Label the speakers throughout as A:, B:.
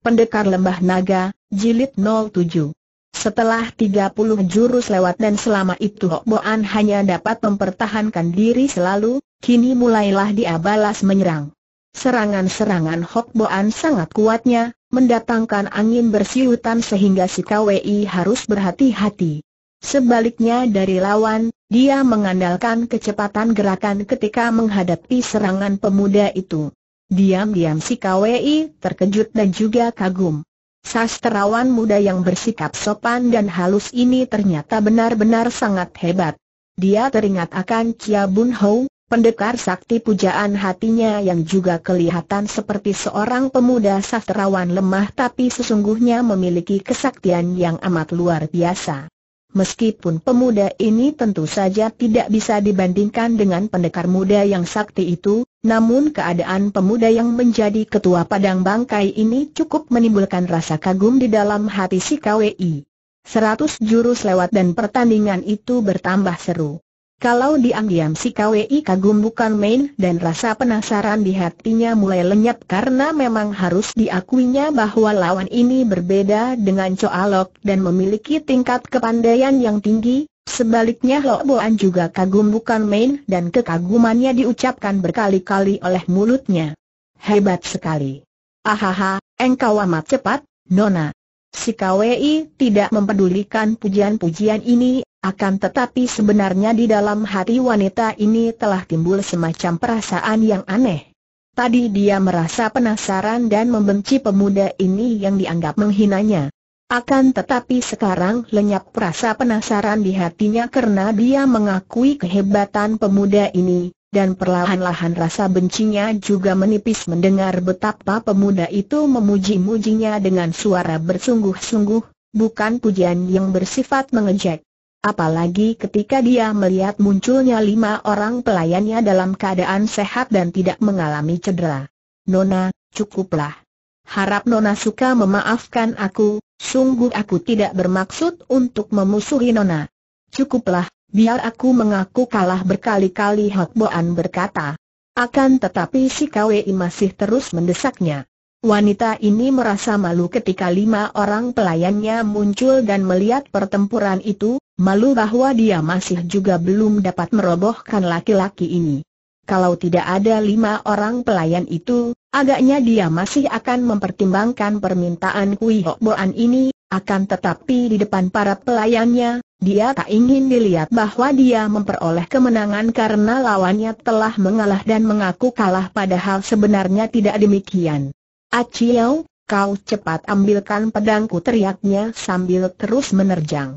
A: Pendekar Lembah Naga, Jilid 07 Setelah 30 jurus lewat dan selama itu Hok Boan hanya dapat mempertahankan diri selalu, kini mulailah dia balas menyerang. Serangan-serangan Hok Boan sangat kuatnya, mendatangkan angin bersiutan sehingga si KWI harus berhati-hati. Sebaliknya dari lawan, dia mengandalkan kecepatan gerakan ketika menghadapi serangan pemuda itu. Diam-diam si KWI terkejut dan juga kagum. Sastrawan muda yang bersikap sopan dan halus ini ternyata benar-benar sangat hebat. Dia teringat akan Chia Bun Hou, pendekar sakti pujaan hatinya yang juga kelihatan seperti seorang pemuda sastrawan lemah tapi sesungguhnya memiliki kesaktian yang amat luar biasa. Meskipun pemuda ini tentu saja tidak bisa dibandingkan dengan pendekar muda yang sakti itu, namun keadaan pemuda yang menjadi ketua Padang Bangkai ini cukup menimbulkan rasa kagum di dalam hati si KWI. Seratus jurus lewat dan pertandingan itu bertambah seru. Kalau diam-diam si KWI kagum bukan main dan rasa penasaran di hatinya mulai lenyap karena memang harus diakuinya bahwa lawan ini berbeda dengan Coalok dan memiliki tingkat kepandaian yang tinggi, sebaliknya Boan juga kagum bukan main dan kekagumannya diucapkan berkali-kali oleh mulutnya. Hebat sekali. Ahaha, engkau amat cepat, Nona. Si KWI tidak mempedulikan pujian-pujian ini, akan tetapi sebenarnya di dalam hati wanita ini telah timbul semacam perasaan yang aneh. Tadi dia merasa penasaran dan membenci pemuda ini yang dianggap menghinanya. Akan tetapi sekarang lenyap rasa penasaran di hatinya karena dia mengakui kehebatan pemuda ini, dan perlahan-lahan rasa bencinya juga menipis mendengar betapa pemuda itu memuji-mujinya dengan suara bersungguh-sungguh, bukan pujian yang bersifat mengejek. Apalagi ketika dia melihat munculnya lima orang pelayannya dalam keadaan sehat dan tidak mengalami cedera. Nona, cukuplah. Harap Nona suka memaafkan aku, sungguh aku tidak bermaksud untuk memusuhi Nona. Cukuplah, biar aku mengaku kalah berkali-kali Hok berkata. Akan tetapi si Kwei masih terus mendesaknya. Wanita ini merasa malu ketika lima orang pelayannya muncul dan melihat pertempuran itu, malu bahwa dia masih juga belum dapat merobohkan laki-laki ini. Kalau tidak ada lima orang pelayan itu, agaknya dia masih akan mempertimbangkan permintaan Kui Hok Boan ini, akan tetapi di depan para pelayannya, dia tak ingin dilihat bahwa dia memperoleh kemenangan karena lawannya telah mengalah dan mengaku kalah padahal sebenarnya tidak demikian. Aciau, ah, kau cepat ambilkan pedangku teriaknya sambil terus menerjang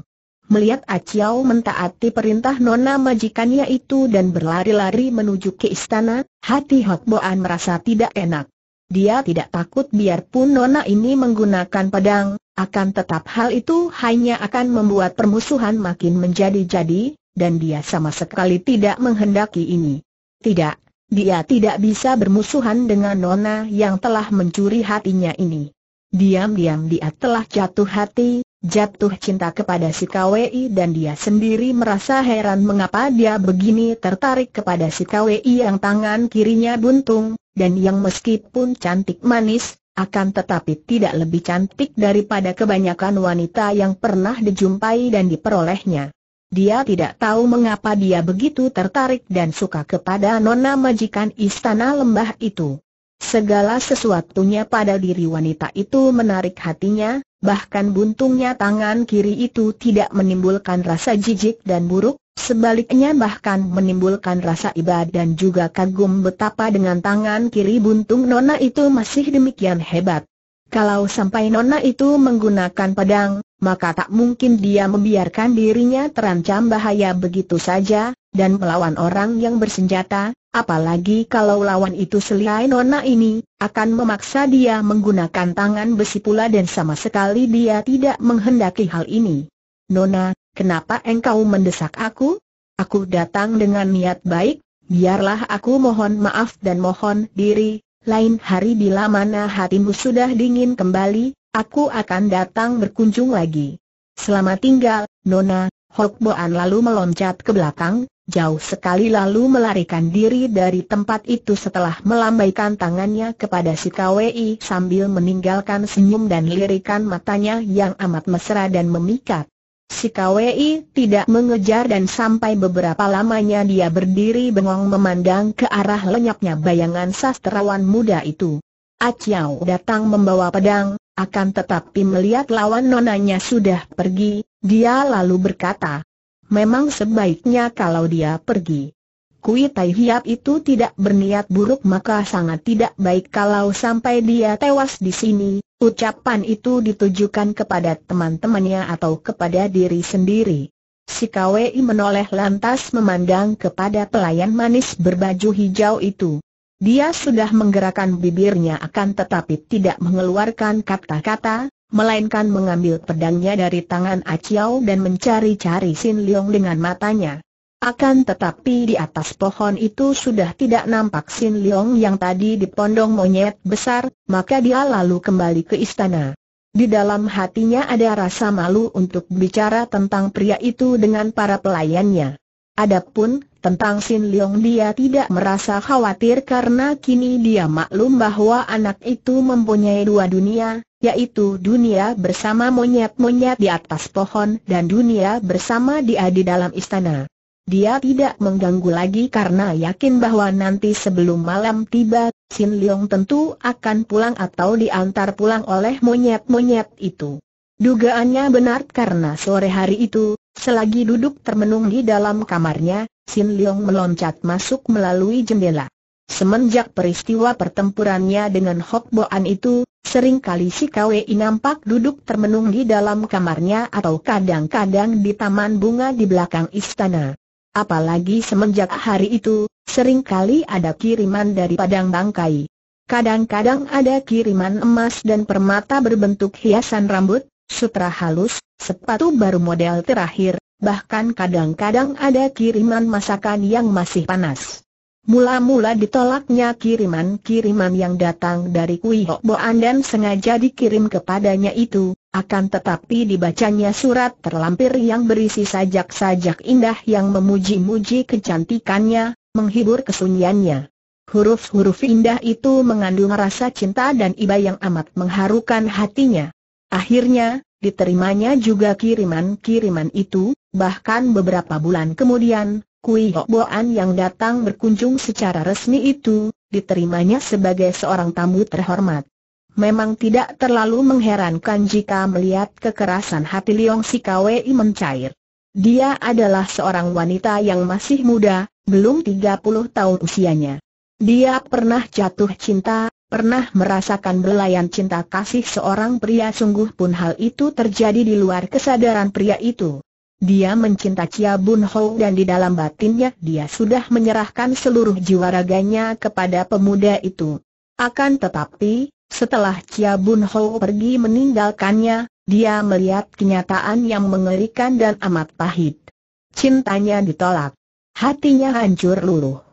A: melihat Aciao mentaati perintah nona majikannya itu dan berlari-lari menuju ke istana, hati Hok merasa tidak enak. Dia tidak takut biarpun nona ini menggunakan pedang, akan tetap hal itu hanya akan membuat permusuhan makin menjadi-jadi, dan dia sama sekali tidak menghendaki ini. Tidak, dia tidak bisa bermusuhan dengan nona yang telah mencuri hatinya ini. Diam-diam dia telah jatuh hati, jatuh cinta kepada si KWI dan dia sendiri merasa heran mengapa dia begini tertarik kepada si KWI yang tangan kirinya buntung, dan yang meskipun cantik manis, akan tetapi tidak lebih cantik daripada kebanyakan wanita yang pernah dijumpai dan diperolehnya. Dia tidak tahu mengapa dia begitu tertarik dan suka kepada nona majikan istana lembah itu. Segala sesuatunya pada diri wanita itu menarik hatinya, bahkan buntungnya tangan kiri itu tidak menimbulkan rasa jijik dan buruk, sebaliknya bahkan menimbulkan rasa iba dan juga kagum betapa dengan tangan kiri buntung Nona itu masih demikian hebat. Kalau sampai Nona itu menggunakan pedang, maka tak mungkin dia membiarkan dirinya terancam bahaya begitu saja, dan melawan orang yang bersenjata, apalagi kalau lawan itu selain nona ini, akan memaksa dia menggunakan tangan besi pula dan sama sekali dia tidak menghendaki hal ini. Nona, kenapa engkau mendesak aku? Aku datang dengan niat baik, biarlah aku mohon maaf dan mohon diri, lain hari bila mana hatimu sudah dingin kembali, aku akan datang berkunjung lagi. Selamat tinggal, Nona, Hokboan lalu meloncat ke belakang, jauh sekali lalu melarikan diri dari tempat itu setelah melambaikan tangannya kepada si KWI sambil meninggalkan senyum dan lirikan matanya yang amat mesra dan memikat. Si KWI tidak mengejar dan sampai beberapa lamanya dia berdiri bengong memandang ke arah lenyapnya bayangan sastrawan muda itu. Aciao datang membawa pedang, akan tetapi melihat lawan nonanya sudah pergi, dia lalu berkata, memang sebaiknya kalau dia pergi. Kui Tai Hiap itu tidak berniat buruk maka sangat tidak baik kalau sampai dia tewas di sini. Ucapan itu ditujukan kepada teman-temannya atau kepada diri sendiri. Si Kwei menoleh lantas memandang kepada pelayan manis berbaju hijau itu. Dia sudah menggerakkan bibirnya akan tetapi tidak mengeluarkan kata-kata, melainkan mengambil pedangnya dari tangan Aciao dan mencari-cari Sin Leong dengan matanya. Akan tetapi di atas pohon itu sudah tidak nampak Sin Leong yang tadi dipondong monyet besar, maka dia lalu kembali ke istana. Di dalam hatinya ada rasa malu untuk bicara tentang pria itu dengan para pelayannya. Adapun, tentang Sin Leong dia tidak merasa khawatir karena kini dia maklum bahwa anak itu mempunyai dua dunia, yaitu dunia bersama monyet-monyet di atas pohon dan dunia bersama dia di dalam istana. Dia tidak mengganggu lagi karena yakin bahwa nanti sebelum malam tiba, Sin Leong tentu akan pulang atau diantar pulang oleh monyet-monyet itu. Dugaannya benar karena sore hari itu, selagi duduk termenung di dalam kamarnya, Sin Leong meloncat masuk melalui jendela. Semenjak peristiwa pertempurannya dengan Hok Boan itu, Seringkali si KWI nampak duduk termenung di dalam kamarnya atau kadang-kadang di taman bunga di belakang istana. Apalagi semenjak hari itu, seringkali ada kiriman dari Padang Bangkai. Kadang-kadang ada kiriman emas dan permata berbentuk hiasan rambut, sutra halus, sepatu baru model terakhir, bahkan kadang-kadang ada kiriman masakan yang masih panas. Mula-mula ditolaknya kiriman-kiriman yang datang dari Kui Hok Boan dan sengaja dikirim kepadanya itu, akan tetapi dibacanya surat terlampir yang berisi sajak-sajak indah yang memuji-muji kecantikannya, menghibur kesunyiannya. Huruf-huruf indah itu mengandung rasa cinta dan iba yang amat mengharukan hatinya. Akhirnya, diterimanya juga kiriman-kiriman itu, bahkan beberapa bulan kemudian, Kui Boan yang datang berkunjung secara resmi itu, diterimanya sebagai seorang tamu terhormat. Memang tidak terlalu mengherankan jika melihat kekerasan hati Liong Sikawei mencair. Dia adalah seorang wanita yang masih muda, belum 30 tahun usianya. Dia pernah jatuh cinta, pernah merasakan belayan cinta kasih seorang pria sungguh pun hal itu terjadi di luar kesadaran pria itu. Dia mencinta Chia Bun Ho dan di dalam batinnya dia sudah menyerahkan seluruh jiwa raganya kepada pemuda itu. Akan tetapi, setelah Chia Bun Ho pergi meninggalkannya, dia melihat kenyataan yang mengerikan dan amat pahit. Cintanya ditolak. Hatinya hancur luluh.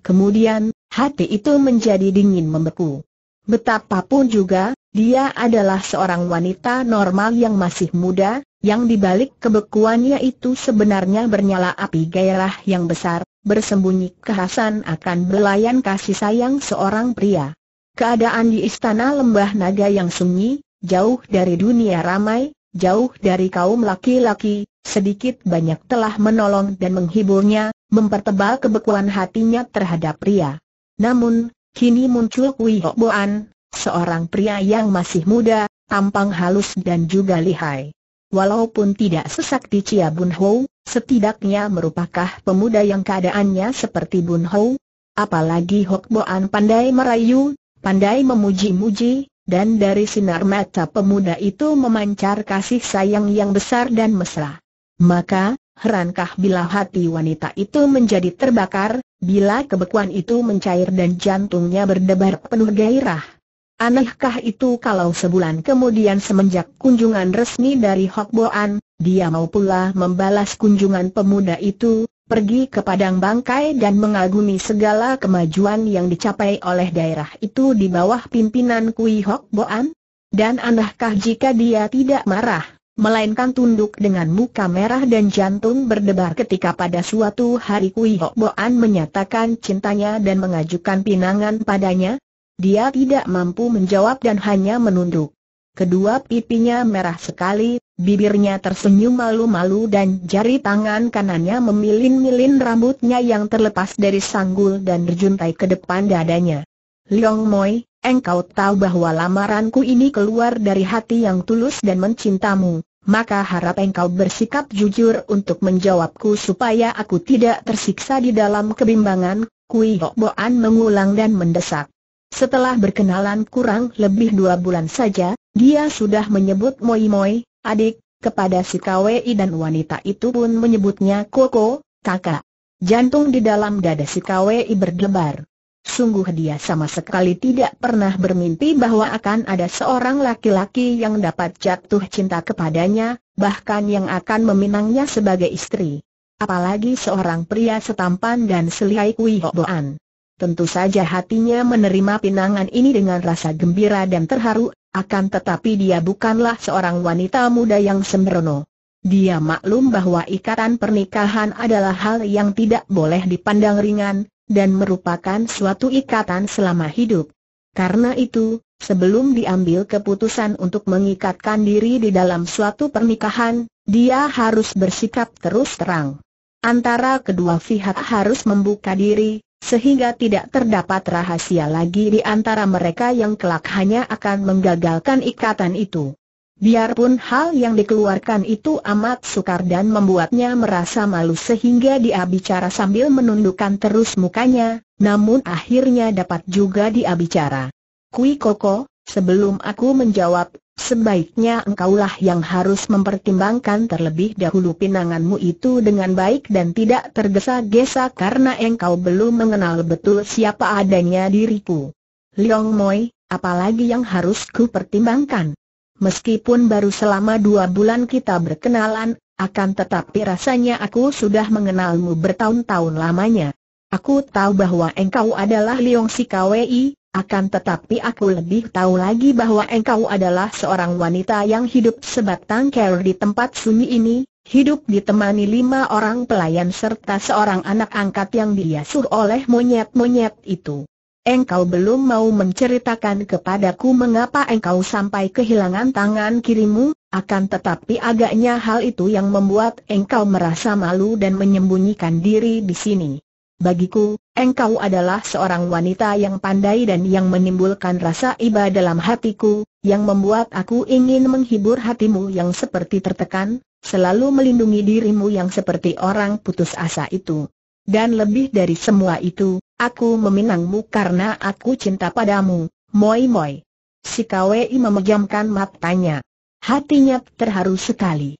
A: Kemudian, hati itu menjadi dingin membeku. Betapapun juga, dia adalah seorang wanita normal yang masih muda, yang dibalik kebekuannya itu sebenarnya bernyala api gairah yang besar, bersembunyi kehasan akan belayan kasih sayang seorang pria. Keadaan di istana lembah naga yang sunyi, jauh dari dunia ramai, jauh dari kaum laki-laki, sedikit banyak telah menolong dan menghiburnya, mempertebal kebekuan hatinya terhadap pria. Namun, kini muncul Kui Hoboan, seorang pria yang masih muda, tampang halus dan juga lihai walaupun tidak sesakti Cia Bun Ho, setidaknya merupakan pemuda yang keadaannya seperti Bun Ho. Apalagi Hok Boan pandai merayu, pandai memuji-muji, dan dari sinar mata pemuda itu memancar kasih sayang yang besar dan mesra. Maka, herankah bila hati wanita itu menjadi terbakar, bila kebekuan itu mencair dan jantungnya berdebar penuh gairah? Anehkah itu kalau sebulan kemudian semenjak kunjungan resmi dari Hok Boan, dia mau pula membalas kunjungan pemuda itu, pergi ke Padang Bangkai dan mengagumi segala kemajuan yang dicapai oleh daerah itu di bawah pimpinan Kui Hok Boan? Dan anehkah jika dia tidak marah, melainkan tunduk dengan muka merah dan jantung berdebar ketika pada suatu hari Kui Hok Boan menyatakan cintanya dan mengajukan pinangan padanya? Dia tidak mampu menjawab dan hanya menunduk. Kedua pipinya merah sekali, bibirnya tersenyum malu-malu dan jari tangan kanannya memilin-milin rambutnya yang terlepas dari sanggul dan berjuntai ke depan dadanya. Liong Moi, engkau tahu bahwa lamaranku ini keluar dari hati yang tulus dan mencintamu, maka harap engkau bersikap jujur untuk menjawabku supaya aku tidak tersiksa di dalam kebimbangan, Kui Hok Boan mengulang dan mendesak. Setelah berkenalan kurang lebih dua bulan saja, dia sudah menyebut Moi Moi, adik, kepada si KWI dan wanita itu pun menyebutnya Koko, kakak. Jantung di dalam dada si KWI berdebar. Sungguh dia sama sekali tidak pernah bermimpi bahwa akan ada seorang laki-laki yang dapat jatuh cinta kepadanya, bahkan yang akan meminangnya sebagai istri. Apalagi seorang pria setampan dan selihai Kui Hoboan. Tentu saja hatinya menerima pinangan ini dengan rasa gembira dan terharu, akan tetapi dia bukanlah seorang wanita muda yang sembrono. Dia maklum bahwa ikatan pernikahan adalah hal yang tidak boleh dipandang ringan, dan merupakan suatu ikatan selama hidup. Karena itu, sebelum diambil keputusan untuk mengikatkan diri di dalam suatu pernikahan, dia harus bersikap terus terang. Antara kedua pihak harus membuka diri, sehingga tidak terdapat rahasia lagi di antara mereka yang kelak hanya akan menggagalkan ikatan itu. Biarpun hal yang dikeluarkan itu amat sukar dan membuatnya merasa malu sehingga dia bicara sambil menundukkan terus mukanya, namun akhirnya dapat juga dia bicara. Kui Koko, sebelum aku menjawab, Sebaiknya engkaulah yang harus mempertimbangkan terlebih dahulu pinanganmu itu dengan baik dan tidak tergesa-gesa karena engkau belum mengenal betul siapa adanya diriku. Liong Moi, apalagi yang harus ku pertimbangkan? Meskipun baru selama dua bulan kita berkenalan, akan tetapi rasanya aku sudah mengenalmu bertahun-tahun lamanya. Aku tahu bahwa engkau adalah Liong Si Kwei, akan tetapi aku lebih tahu lagi bahwa engkau adalah seorang wanita yang hidup sebatang kara di tempat sunyi ini, hidup ditemani lima orang pelayan serta seorang anak angkat yang diasuh oleh monyet-monyet itu. Engkau belum mau menceritakan kepadaku mengapa engkau sampai kehilangan tangan kirimu, akan tetapi agaknya hal itu yang membuat engkau merasa malu dan menyembunyikan diri di sini. Bagiku, engkau adalah seorang wanita yang pandai dan yang menimbulkan rasa iba dalam hatiku, yang membuat aku ingin menghibur hatimu yang seperti tertekan, selalu melindungi dirimu yang seperti orang putus asa itu. Dan lebih dari semua itu, aku meminangmu karena aku cinta padamu, moi moi. Si Kwei memejamkan matanya. Hatinya terharu sekali.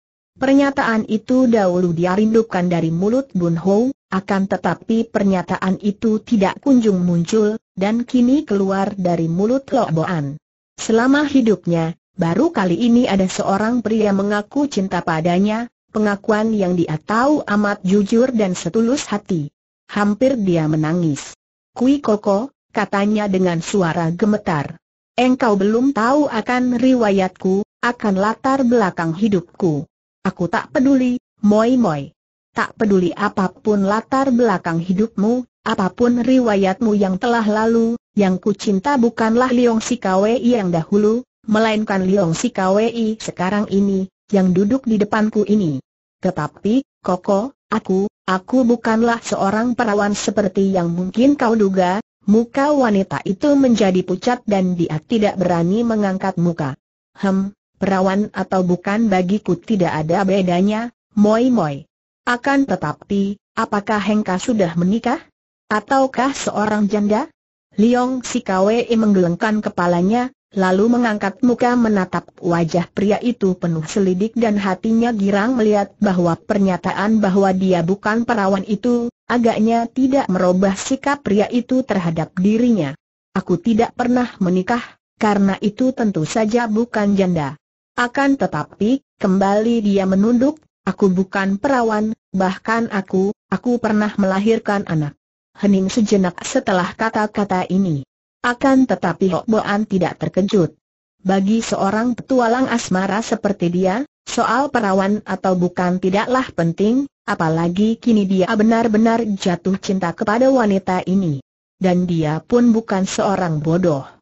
A: Pernyataan itu dahulu dia rindukan dari mulut Bun Ho, akan tetapi pernyataan itu tidak kunjung muncul, dan kini keluar dari mulut Boan. Selama hidupnya, baru kali ini ada seorang pria mengaku cinta padanya, pengakuan yang dia tahu amat jujur dan setulus hati. Hampir dia menangis. Kui Koko, katanya dengan suara gemetar. Engkau belum tahu akan riwayatku, akan latar belakang hidupku. Aku tak peduli, moi moi. Tak peduli apapun latar belakang hidupmu, apapun riwayatmu yang telah lalu, yang ku cinta bukanlah Liong Kwei yang dahulu, melainkan Liong Kwei sekarang ini, yang duduk di depanku ini. Tetapi, Koko, aku, aku bukanlah seorang perawan seperti yang mungkin kau duga, muka wanita itu menjadi pucat dan dia tidak berani mengangkat muka. Hem, perawan atau bukan bagiku tidak ada bedanya, moi-moi. Akan tetapi, apakah Hengka sudah menikah? Ataukah seorang janda? Liong Sikawei menggelengkan kepalanya, lalu mengangkat muka menatap wajah pria itu penuh selidik dan hatinya girang melihat bahwa pernyataan bahwa dia bukan perawan itu, agaknya tidak merubah sikap pria itu terhadap dirinya. Aku tidak pernah menikah, karena itu tentu saja bukan janda. Akan tetapi, kembali dia menunduk, aku bukan perawan, bahkan aku, aku pernah melahirkan anak. Hening sejenak setelah kata-kata ini. Akan tetapi Hok Boan tidak terkejut. Bagi seorang petualang asmara seperti dia, soal perawan atau bukan tidaklah penting, apalagi kini dia benar-benar jatuh cinta kepada wanita ini. Dan dia pun bukan seorang bodoh.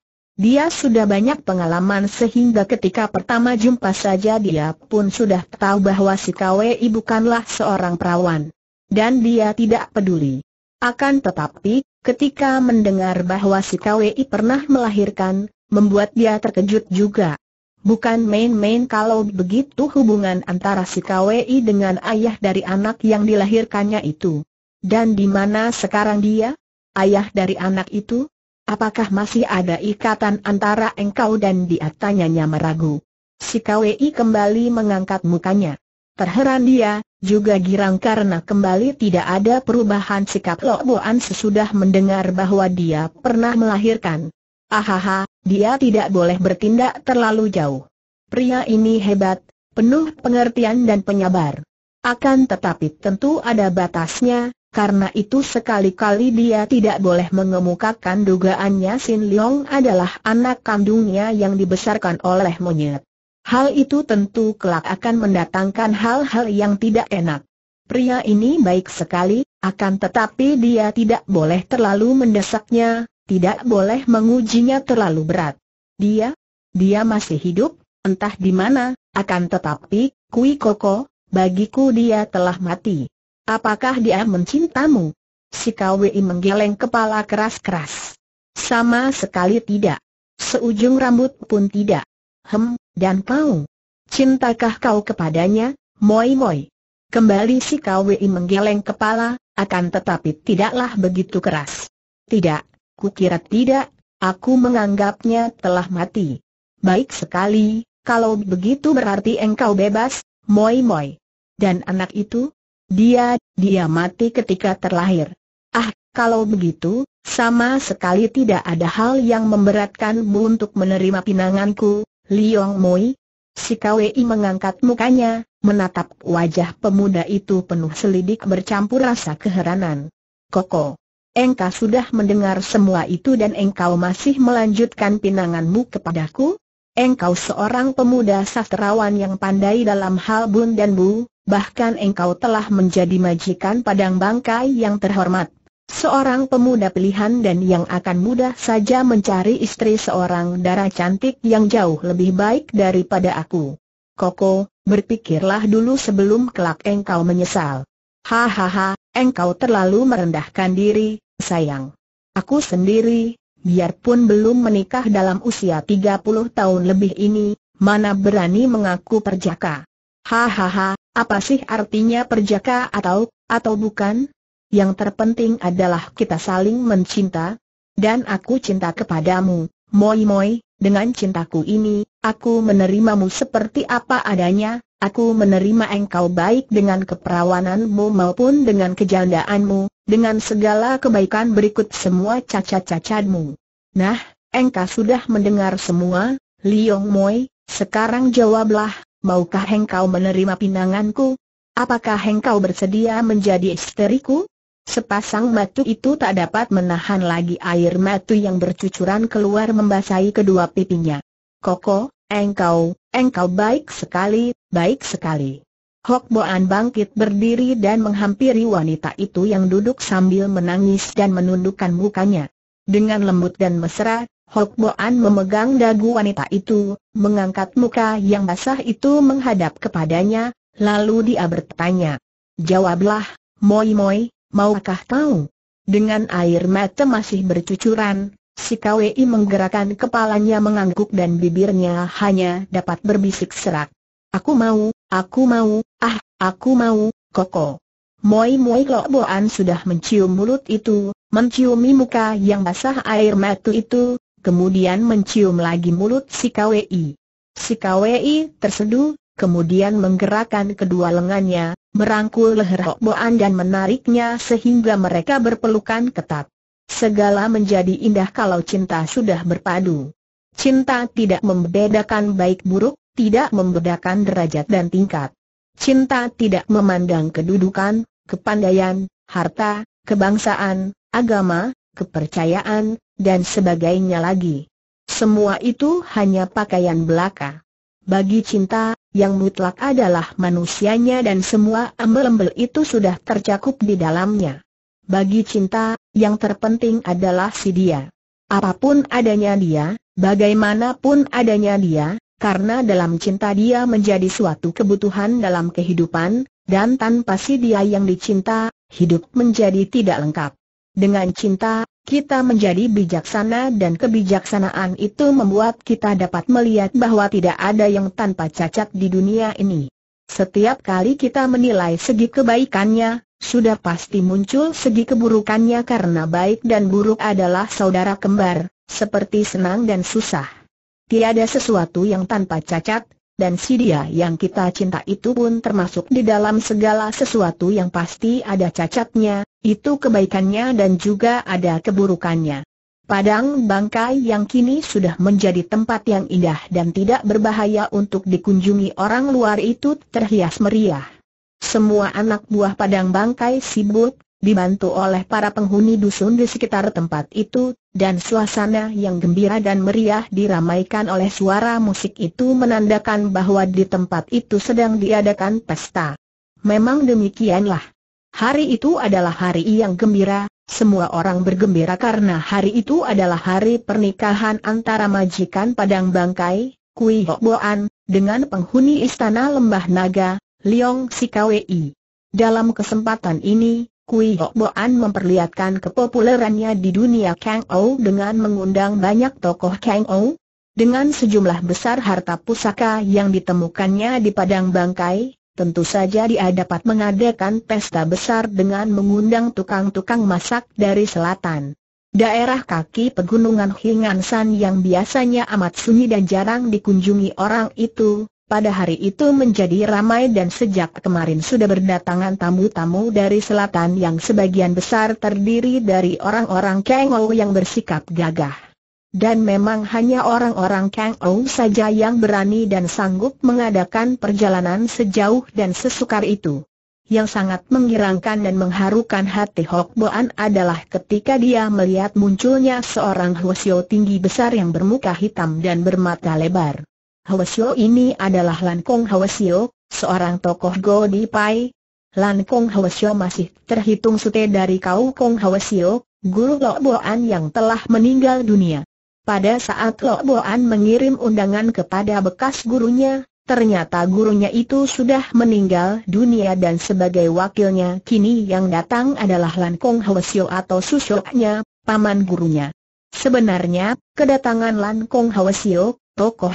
A: Dia sudah banyak pengalaman sehingga ketika pertama jumpa saja dia pun sudah tahu bahwa si Kwei bukanlah seorang perawan. Dan dia tidak peduli. Akan tetapi, ketika mendengar bahwa si Kwei pernah melahirkan, membuat dia terkejut juga. Bukan main-main kalau begitu hubungan antara si Kwei dengan ayah dari anak yang dilahirkannya itu. Dan di mana sekarang dia? Ayah dari anak itu? Apakah masih ada ikatan antara engkau dan dia? Tanyanya meragu. Si KWI kembali mengangkat mukanya. Terheran dia, juga girang karena kembali tidak ada perubahan sikap Boan sesudah mendengar bahwa dia pernah melahirkan. Ahaha, dia tidak boleh bertindak terlalu jauh. Pria ini hebat, penuh pengertian dan penyabar. Akan tetapi tentu ada batasnya, karena itu sekali-kali dia tidak boleh mengemukakan dugaannya Sin Leong adalah anak kandungnya yang dibesarkan oleh monyet. Hal itu tentu kelak akan mendatangkan hal-hal yang tidak enak. Pria ini baik sekali, akan tetapi dia tidak boleh terlalu mendesaknya, tidak boleh mengujinya terlalu berat. Dia, dia masih hidup, entah di mana, akan tetapi, Kui Koko, bagiku dia telah mati. Apakah dia mencintamu? Si Kwi menggeleng kepala keras-keras. Sama sekali tidak. Seujung rambut pun tidak. Hem, dan kau? Cintakah kau kepadanya, Moi Moi? Kembali si Kwi menggeleng kepala, akan tetapi tidaklah begitu keras. Tidak, kukira tidak, aku menganggapnya telah mati. Baik sekali, kalau begitu berarti engkau bebas, Moi Moi. Dan anak itu, dia, dia mati ketika terlahir. Ah, kalau begitu, sama sekali tidak ada hal yang memberatkanmu untuk menerima pinanganku, Liong Moi. Si Kwei mengangkat mukanya, menatap wajah pemuda itu penuh selidik bercampur rasa keheranan. Koko, engkau sudah mendengar semua itu dan engkau masih melanjutkan pinanganmu kepadaku? Engkau seorang pemuda sastrawan yang pandai dalam hal bun dan bu, bahkan engkau telah menjadi majikan padang bangkai yang terhormat. Seorang pemuda pilihan dan yang akan mudah saja mencari istri seorang darah cantik yang jauh lebih baik daripada aku. Koko, berpikirlah dulu sebelum kelak engkau menyesal. Hahaha, engkau terlalu merendahkan diri, sayang. Aku sendiri, biarpun belum menikah dalam usia 30 tahun lebih ini, mana berani mengaku perjaka. Hahaha, apa sih artinya perjaka atau, atau bukan? Yang terpenting adalah kita saling mencinta, dan aku cinta kepadamu, Moi Moi, dengan cintaku ini, aku menerimamu seperti apa adanya, aku menerima engkau baik dengan keperawananmu maupun dengan kejandaanmu, dengan segala kebaikan berikut semua cacat-cacatmu. Nah, engkau sudah mendengar semua, Liong Moi, sekarang jawablah, maukah engkau menerima pinanganku? Apakah engkau bersedia menjadi isteriku? Sepasang batu itu tak dapat menahan lagi air mata yang bercucuran keluar membasahi kedua pipinya. Koko, engkau, engkau baik sekali, baik sekali. Hok Boan bangkit berdiri dan menghampiri wanita itu yang duduk sambil menangis dan menundukkan mukanya. Dengan lembut dan mesra, Hok Boan memegang dagu wanita itu, mengangkat muka yang basah itu menghadap kepadanya, lalu dia bertanya. Jawablah, Moi Moi, maukah kau? Dengan air mata masih bercucuran, si KWI menggerakkan kepalanya mengangguk dan bibirnya hanya dapat berbisik serak. Aku mau, aku mau, ah, aku mau, koko. Moi Moi Boan sudah mencium mulut itu, menciumi muka yang basah air mata itu, kemudian mencium lagi mulut si KWI. Si KWI terseduh, kemudian menggerakkan kedua lengannya, merangkul leher Hok Boan dan menariknya sehingga mereka berpelukan ketat. Segala menjadi indah kalau cinta sudah berpadu. Cinta tidak membedakan baik buruk, tidak membedakan derajat dan tingkat. Cinta tidak memandang kedudukan, kepandaian, harta, kebangsaan, agama, kepercayaan, dan sebagainya lagi. Semua itu hanya pakaian belaka. Bagi cinta, yang mutlak adalah manusianya dan semua embel-embel itu sudah tercakup di dalamnya. Bagi cinta, yang terpenting adalah si dia. Apapun adanya dia, bagaimanapun adanya dia, karena dalam cinta dia menjadi suatu kebutuhan dalam kehidupan, dan tanpa si dia yang dicinta, hidup menjadi tidak lengkap. Dengan cinta, kita menjadi bijaksana dan kebijaksanaan itu membuat kita dapat melihat bahwa tidak ada yang tanpa cacat di dunia ini. Setiap kali kita menilai segi kebaikannya, sudah pasti muncul segi keburukannya karena baik dan buruk adalah saudara kembar, seperti senang dan susah. Tiada sesuatu yang tanpa cacat, dan si dia yang kita cinta itu pun termasuk di dalam segala sesuatu yang pasti ada cacatnya, itu kebaikannya dan juga ada keburukannya. Padang bangkai yang kini sudah menjadi tempat yang indah dan tidak berbahaya untuk dikunjungi orang luar itu terhias meriah. Semua anak buah padang bangkai sibuk, dibantu oleh para penghuni dusun di sekitar tempat itu, dan suasana yang gembira dan meriah diramaikan oleh suara musik itu menandakan bahwa di tempat itu sedang diadakan pesta. Memang demikianlah. Hari itu adalah hari yang gembira, semua orang bergembira karena hari itu adalah hari pernikahan antara majikan Padang Bangkai, Kui Hok Boan, dengan penghuni istana Lembah Naga, Liong Sikawei. Dalam kesempatan ini, Kui Hokboan memperlihatkan kepopulerannya di dunia Kang Ou dengan mengundang banyak tokoh Kang Ou, dengan sejumlah besar harta pusaka yang ditemukannya di padang bangkai, tentu saja dia dapat mengadakan pesta besar dengan mengundang tukang-tukang masak dari selatan. Daerah kaki pegunungan Hingansan yang biasanya amat sunyi dan jarang dikunjungi orang itu, pada hari itu menjadi ramai dan sejak kemarin sudah berdatangan tamu-tamu dari selatan yang sebagian besar terdiri dari orang-orang Ou yang bersikap gagah. Dan memang hanya orang-orang Ou saja yang berani dan sanggup mengadakan perjalanan sejauh dan sesukar itu. Yang sangat mengirangkan dan mengharukan hati Hok Boan adalah ketika dia melihat munculnya seorang Hwasyo tinggi besar yang bermuka hitam dan bermata lebar. Hwasyo ini adalah Lan Kong Hwasyo, seorang tokoh Go Di Pai. Lan Kong Hwasyo masih terhitung sute dari Kau Kong Hwasyo, guru Lok Boan yang telah meninggal dunia. Pada saat Lok Boan mengirim undangan kepada bekas gurunya, ternyata gurunya itu sudah meninggal dunia dan sebagai wakilnya kini yang datang adalah Lan Kong Hwasyo atau susuknya, paman gurunya. Sebenarnya, kedatangan Lan Kong Hwasyo Tokoh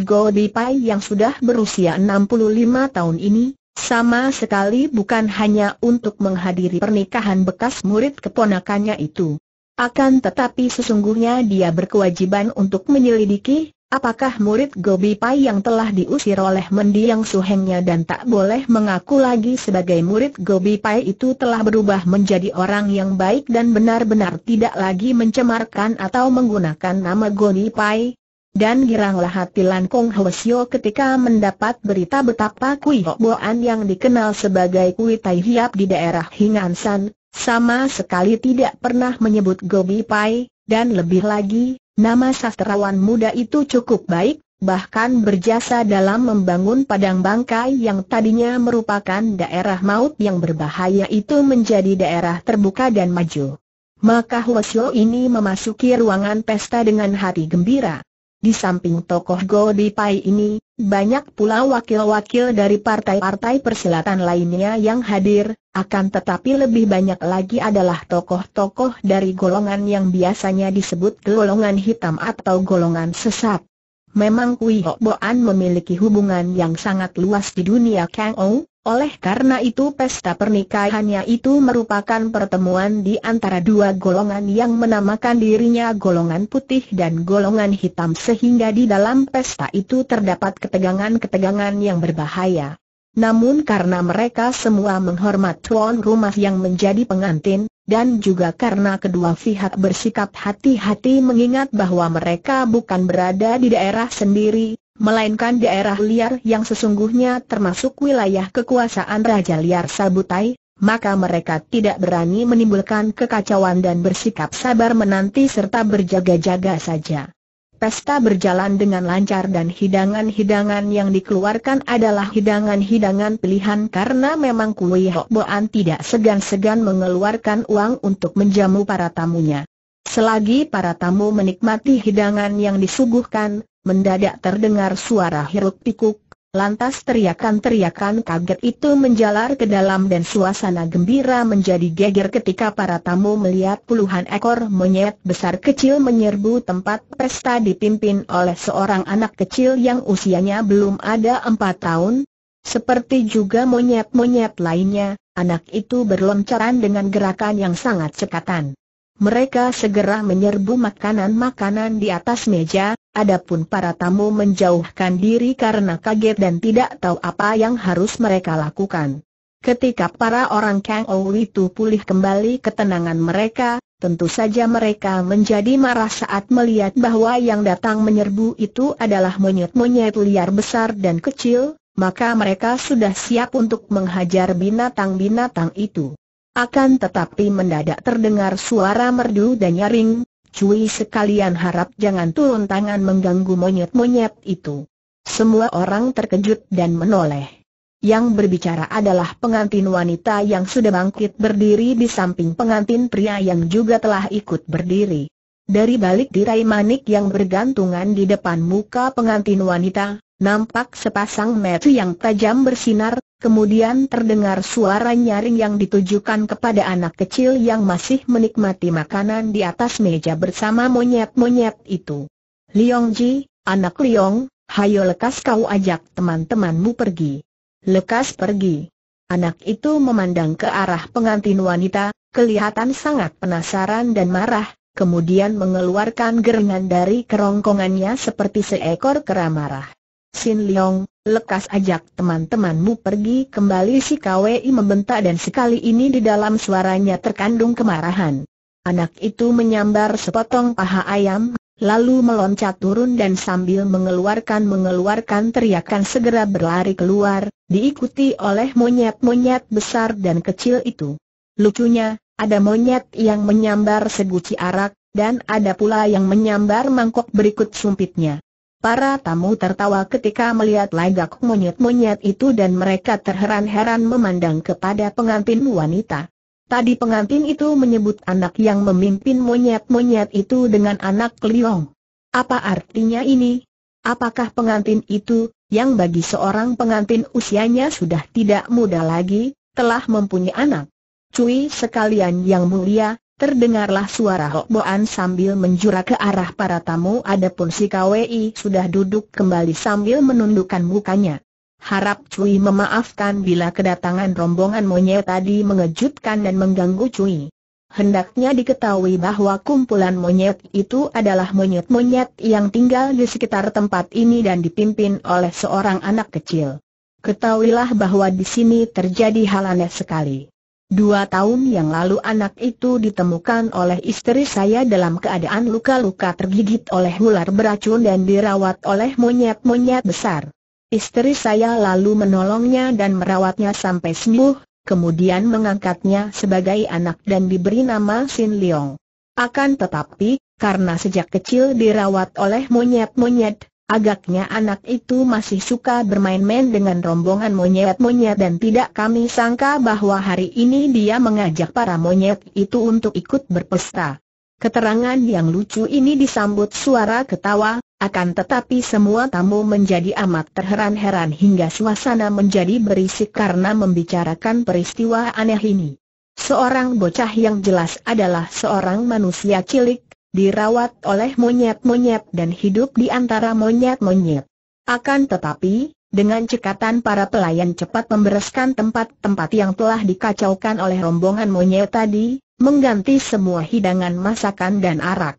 A: Pai yang sudah berusia 65 tahun ini, sama sekali bukan hanya untuk menghadiri pernikahan bekas murid keponakannya itu. Akan tetapi sesungguhnya dia berkewajiban untuk menyelidiki, apakah murid Pai yang telah diusir oleh mendiang suhengnya dan tak boleh mengaku lagi sebagai murid Pai itu telah berubah menjadi orang yang baik dan benar-benar tidak lagi mencemarkan atau menggunakan nama Pai. Dan giranglah hati Lan Kong Hwasyo ketika mendapat berita betapa Kui Boan yang dikenal sebagai Kui Tai Hiap di daerah Hingansan, sama sekali tidak pernah menyebut Gobi Pai, dan lebih lagi, nama sastrawan muda itu cukup baik, bahkan berjasa dalam membangun padang bangkai yang tadinya merupakan daerah maut yang berbahaya itu menjadi daerah terbuka dan maju. Maka Hwasyo ini memasuki ruangan pesta dengan hati gembira. Di samping tokoh Di Pai ini, banyak pula wakil-wakil dari partai-partai persilatan lainnya yang hadir, akan tetapi lebih banyak lagi adalah tokoh-tokoh dari golongan yang biasanya disebut golongan hitam atau golongan sesat. Memang Kui Hok Boan memiliki hubungan yang sangat luas di dunia Kang Ou, oleh karena itu pesta pernikahannya itu merupakan pertemuan di antara dua golongan yang menamakan dirinya golongan putih dan golongan hitam sehingga di dalam pesta itu terdapat ketegangan-ketegangan yang berbahaya. Namun karena mereka semua menghormat tuan rumah yang menjadi pengantin, dan juga karena kedua pihak bersikap hati-hati mengingat bahwa mereka bukan berada di daerah sendiri, melainkan daerah liar yang sesungguhnya termasuk wilayah kekuasaan Raja Liar Sabutai, maka mereka tidak berani menimbulkan kekacauan dan bersikap sabar menanti serta berjaga-jaga saja. Pesta berjalan dengan lancar dan hidangan-hidangan yang dikeluarkan adalah hidangan-hidangan pilihan karena memang Kui Hokboan tidak segan-segan mengeluarkan uang untuk menjamu para tamunya. Selagi para tamu menikmati hidangan yang disuguhkan, mendadak terdengar suara hiruk pikuk, lantas teriakan-teriakan kaget itu menjalar ke dalam dan suasana gembira menjadi geger ketika para tamu melihat puluhan ekor monyet besar kecil menyerbu tempat pesta dipimpin oleh seorang anak kecil yang usianya belum ada empat tahun, seperti juga monyet-monyet lainnya, anak itu berloncaran dengan gerakan yang sangat cekatan. Mereka segera menyerbu makanan-makanan di atas meja, Adapun para tamu menjauhkan diri karena kaget dan tidak tahu apa yang harus mereka lakukan. Ketika para orang Kang Ou itu pulih kembali ketenangan mereka, tentu saja mereka menjadi marah saat melihat bahwa yang datang menyerbu itu adalah monyet-monyet liar besar dan kecil, maka mereka sudah siap untuk menghajar binatang-binatang itu. Akan tetapi mendadak terdengar suara merdu dan nyaring, Cui sekalian harap jangan turun tangan mengganggu monyet-monyet itu. Semua orang terkejut dan menoleh. Yang berbicara adalah pengantin wanita yang sudah bangkit berdiri di samping pengantin pria yang juga telah ikut berdiri. Dari balik tirai manik yang bergantungan di depan muka pengantin wanita, Nampak sepasang mata yang tajam bersinar, kemudian terdengar suara nyaring yang ditujukan kepada anak kecil yang masih menikmati makanan di atas meja bersama monyet-monyet itu. Liong Ji, anak Liong, hayo lekas kau ajak teman-temanmu pergi. Lekas pergi. Anak itu memandang ke arah pengantin wanita, kelihatan sangat penasaran dan marah, kemudian mengeluarkan gerengan dari kerongkongannya seperti seekor kera marah. Sin Leong, lekas ajak teman-temanmu pergi kembali si KWI membentak dan sekali ini di dalam suaranya terkandung kemarahan. Anak itu menyambar sepotong paha ayam, lalu meloncat turun dan sambil mengeluarkan-mengeluarkan teriakan segera berlari keluar, diikuti oleh monyet-monyet besar dan kecil itu. Lucunya, ada monyet yang menyambar seguci arak, dan ada pula yang menyambar mangkok berikut sumpitnya. Para tamu tertawa ketika melihat lagak monyet-monyet itu dan mereka terheran-heran memandang kepada pengantin wanita. Tadi pengantin itu menyebut anak yang memimpin monyet-monyet itu dengan anak Liong. Apa artinya ini? Apakah pengantin itu, yang bagi seorang pengantin usianya sudah tidak muda lagi, telah mempunyai anak? Cui sekalian yang mulia, Terdengarlah suara hokboan sambil menjura ke arah para tamu adapun si KWI sudah duduk kembali sambil menundukkan mukanya. Harap Cui memaafkan bila kedatangan rombongan monyet tadi mengejutkan dan mengganggu Cui. Hendaknya diketahui bahwa kumpulan monyet itu adalah monyet-monyet yang tinggal di sekitar tempat ini dan dipimpin oleh seorang anak kecil. Ketahuilah bahwa di sini terjadi hal aneh sekali. Dua tahun yang lalu anak itu ditemukan oleh istri saya dalam keadaan luka-luka tergigit oleh ular beracun dan dirawat oleh monyet-monyet besar. Istri saya lalu menolongnya dan merawatnya sampai sembuh, kemudian mengangkatnya sebagai anak dan diberi nama Sin Leong. Akan tetapi, karena sejak kecil dirawat oleh monyet-monyet, Agaknya anak itu masih suka bermain-main dengan rombongan monyet-monyet dan tidak kami sangka bahwa hari ini dia mengajak para monyet itu untuk ikut berpesta. Keterangan yang lucu ini disambut suara ketawa, akan tetapi semua tamu menjadi amat terheran-heran hingga suasana menjadi berisik karena membicarakan peristiwa aneh ini. Seorang bocah yang jelas adalah seorang manusia cilik dirawat oleh monyet-monyet dan hidup di antara monyet-monyet. Akan tetapi, dengan cekatan para pelayan cepat membereskan tempat-tempat yang telah dikacaukan oleh rombongan monyet tadi, mengganti semua hidangan masakan dan arak.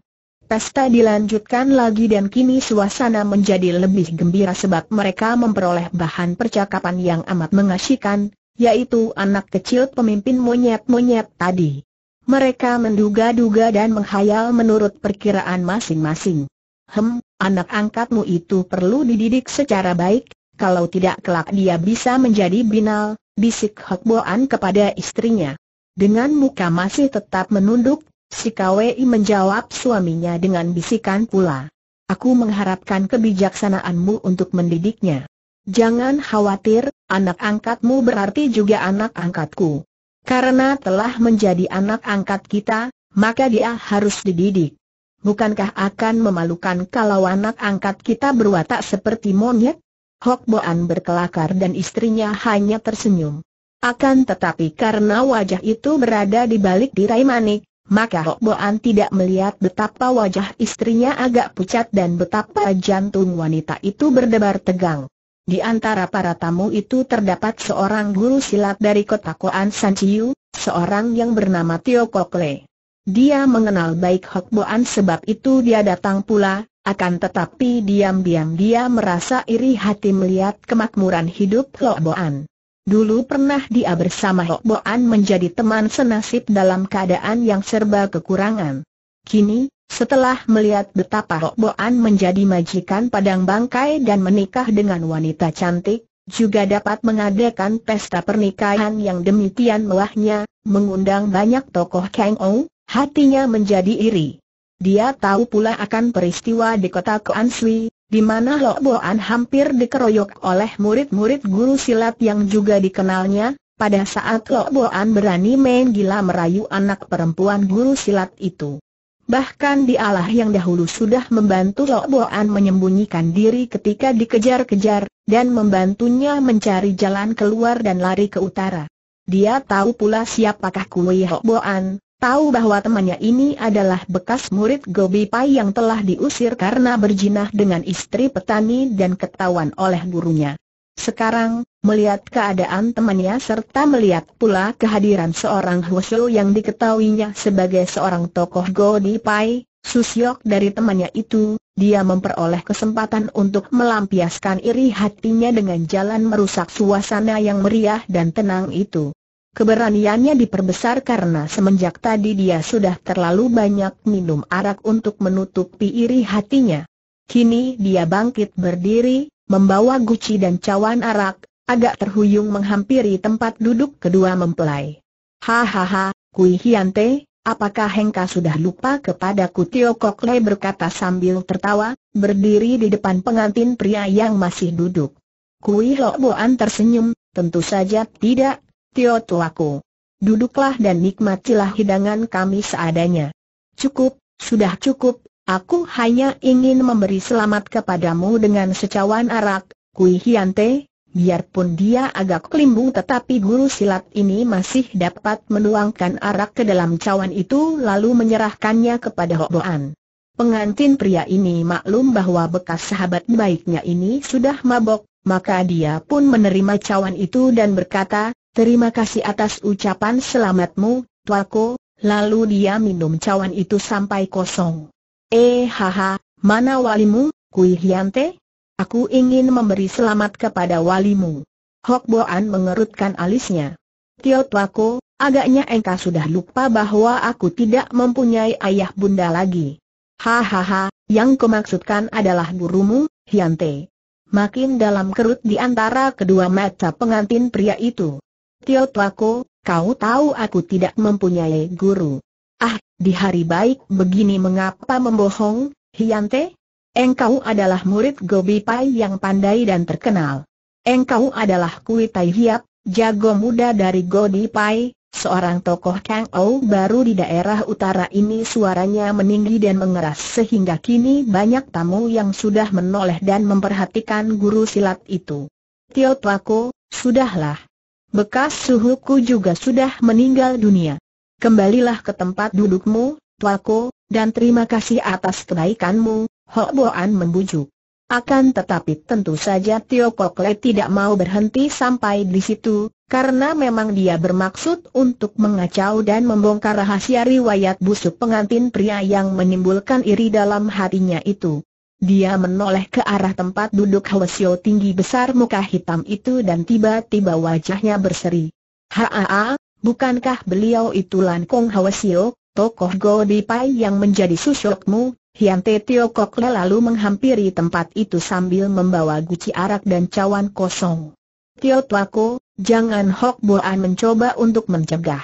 A: Pesta dilanjutkan lagi dan kini suasana menjadi lebih gembira sebab mereka memperoleh bahan percakapan yang amat mengasyikan, yaitu anak kecil pemimpin monyet-monyet tadi. Mereka menduga-duga dan menghayal menurut perkiraan masing-masing. Hem, anak angkatmu itu perlu dididik secara baik, kalau tidak kelak dia bisa menjadi binal, bisik Hok kepada istrinya. Dengan muka masih tetap menunduk, si KWI menjawab suaminya dengan bisikan pula. Aku mengharapkan kebijaksanaanmu untuk mendidiknya. Jangan khawatir, anak angkatmu berarti juga anak angkatku. Karena telah menjadi anak angkat kita, maka dia harus dididik. Bukankah akan memalukan kalau anak angkat kita berwatak seperti monyet? Hok Boan berkelakar dan istrinya hanya tersenyum. Akan tetapi karena wajah itu berada di balik tirai manik, maka Hok Boan tidak melihat betapa wajah istrinya agak pucat dan betapa jantung wanita itu berdebar tegang. Di antara para tamu itu terdapat seorang guru silat dari kota Koan San Chiu, seorang yang bernama Tio Kok Le. Dia mengenal baik Hok Boan sebab itu dia datang pula, akan tetapi diam-diam dia merasa iri hati melihat kemakmuran hidup Hok Boan. Dulu pernah dia bersama Hok Boan menjadi teman senasib dalam keadaan yang serba kekurangan. Kini, setelah melihat betapa An menjadi majikan padang bangkai dan menikah dengan wanita cantik, juga dapat mengadakan pesta pernikahan yang demikian mewahnya, mengundang banyak tokoh Kang Ong, hatinya menjadi iri. Dia tahu pula akan peristiwa di kota Kuan Sui, di mana Bo An hampir dikeroyok oleh murid-murid guru silat yang juga dikenalnya, pada saat Bo An berani main gila merayu anak perempuan guru silat itu. Bahkan dialah yang dahulu sudah membantu Boan menyembunyikan diri ketika dikejar-kejar, dan membantunya mencari jalan keluar dan lari ke utara. Dia tahu pula siapakah Kui Boan, tahu bahwa temannya ini adalah bekas murid Gobi Pai yang telah diusir karena berjinah dengan istri petani dan ketahuan oleh gurunya. Sekarang, melihat keadaan temannya serta melihat pula kehadiran seorang Hwasyo yang diketahuinya sebagai seorang tokoh Godi Pai, Susyok dari temannya itu, dia memperoleh kesempatan untuk melampiaskan iri hatinya dengan jalan merusak suasana yang meriah dan tenang itu. Keberaniannya diperbesar karena semenjak tadi dia sudah terlalu banyak minum arak untuk menutupi iri hatinya. Kini dia bangkit berdiri, membawa guci dan cawan arak, agak terhuyung menghampiri tempat duduk kedua mempelai. Hahaha, Kui Hiante, apakah Hengka sudah lupa kepadaku Tio Kok Lai berkata sambil tertawa, berdiri di depan pengantin pria yang masih duduk. Kui Boan tersenyum, tentu saja tidak, Tio tuaku. Duduklah dan nikmatilah hidangan kami seadanya. Cukup, sudah cukup, Aku hanya ingin memberi selamat kepadamu dengan secawan arak, Kui Hiante, biarpun dia agak kelimbung tetapi guru silat ini masih dapat menuangkan arak ke dalam cawan itu lalu menyerahkannya kepada Hoboan. Pengantin pria ini maklum bahwa bekas sahabat baiknya ini sudah mabok, maka dia pun menerima cawan itu dan berkata, Terima kasih atas ucapan selamatmu, tuaku, lalu dia minum cawan itu sampai kosong. Eh haha, mana walimu, Kui Hyante? Aku ingin memberi selamat kepada walimu. Hok Boan mengerutkan alisnya. Tio Tuako, agaknya engkau sudah lupa bahwa aku tidak mempunyai ayah bunda lagi. Hahaha, yang kumaksudkan adalah gurumu, Hyante. Makin dalam kerut di antara kedua mata pengantin pria itu. Tio Tuako, kau tahu aku tidak mempunyai guru. Di hari baik begini mengapa membohong, Hyante? Engkau adalah murid Gobi Pai yang pandai dan terkenal. Engkau adalah Kui Tai Hiap, jago muda dari Gobi Pai, seorang tokoh Kang Ou baru di daerah utara ini suaranya meninggi dan mengeras sehingga kini banyak tamu yang sudah menoleh dan memperhatikan guru silat itu. Tio Tuako, sudahlah. Bekas suhuku juga sudah meninggal dunia. Kembalilah ke tempat dudukmu, tuaku, dan terima kasih atas kebaikanmu, Ho Boan membujuk. Akan tetapi tentu saja Tio Kok Le tidak mau berhenti sampai di situ, karena memang dia bermaksud untuk mengacau dan membongkar rahasia riwayat busuk pengantin pria yang menimbulkan iri dalam hatinya itu. Dia menoleh ke arah tempat duduk Hwesio tinggi besar muka hitam itu dan tiba-tiba wajahnya berseri. Haa, Bukankah beliau itu Lan Kong Hwasio, tokoh Go Di Pai yang menjadi susukmu? Hian Te Tio Kok Le lalu menghampiri tempat itu sambil membawa guci arak dan cawan kosong. Tio Tuako, jangan Hok Boan mencoba untuk mencegah.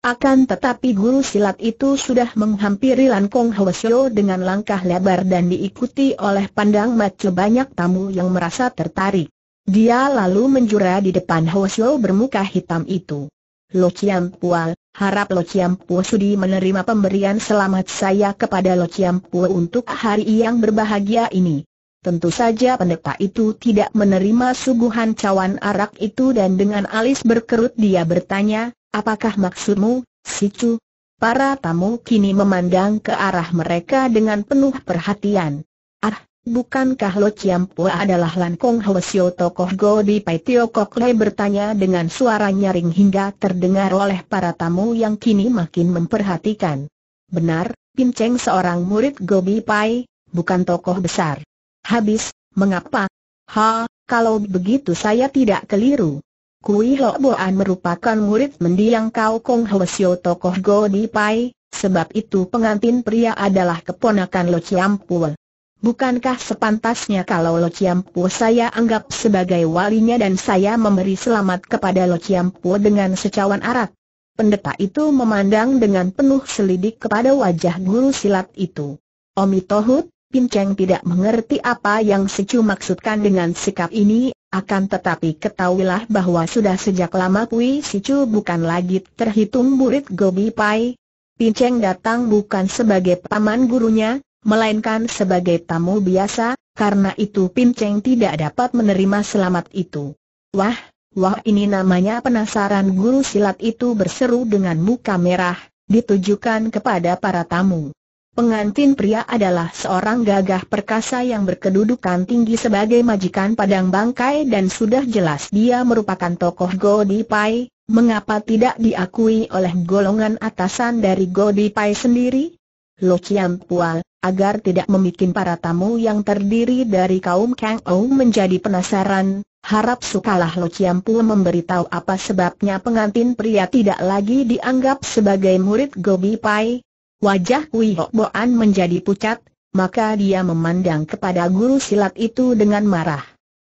A: Akan tetapi guru silat itu sudah menghampiri Lan Kong Hwasio dengan langkah lebar dan diikuti oleh pandang mata banyak tamu yang merasa tertarik. Dia lalu menjura di depan Hwasio bermuka hitam itu. Lo Chiam Pual, harap Lo Chiam sudi menerima pemberian selamat saya kepada Lo Chiam untuk hari yang berbahagia ini. Tentu saja pendeta itu tidak menerima suguhan cawan arak itu dan dengan alis berkerut dia bertanya, apakah maksudmu, si Chu? Para tamu kini memandang ke arah mereka dengan penuh perhatian. Ah, Bukankah Lo Chiam Pua adalah Lan Kong Ho tokoh Go di Pai Tio Kok Lai bertanya dengan suara nyaring hingga terdengar oleh para tamu yang kini makin memperhatikan. Benar, Pin Cheng seorang murid Go Bi Pai, bukan tokoh besar. Habis, mengapa? Ha, kalau begitu saya tidak keliru. Kui Lo Boan merupakan murid mendiang Kau Kong Ho tokoh Go Di Pai, sebab itu pengantin pria adalah keponakan Lo Chiam Pua. Bukankah sepantasnya kalau Lo Chiampu saya anggap sebagai walinya dan saya memberi selamat kepada Lo Chiampu dengan secawan arak? Pendeta itu memandang dengan penuh selidik kepada wajah guru silat itu. Omi Tohut, Pinceng tidak mengerti apa yang Secu maksudkan dengan sikap ini, akan tetapi ketahuilah bahwa sudah sejak lama Pui Secu bukan lagi terhitung murid Gobi Pai. Pinceng datang bukan sebagai paman gurunya, melainkan sebagai tamu biasa, karena itu Pinceng tidak dapat menerima selamat itu. Wah, wah ini namanya penasaran guru silat itu berseru dengan muka merah, ditujukan kepada para tamu. Pengantin pria adalah seorang gagah perkasa yang berkedudukan tinggi sebagai majikan padang bangkai dan sudah jelas dia merupakan tokoh Pai, mengapa tidak diakui oleh golongan atasan dari Pai sendiri? Lo Chiam Pual, agar tidak membuat para tamu yang terdiri dari kaum Kang Ou menjadi penasaran, harap sukalah Lo Chiam Pu memberitahu apa sebabnya pengantin pria tidak lagi dianggap sebagai murid Gobi Pai. Wajah Kui Hok Boan menjadi pucat, maka dia memandang kepada guru silat itu dengan marah.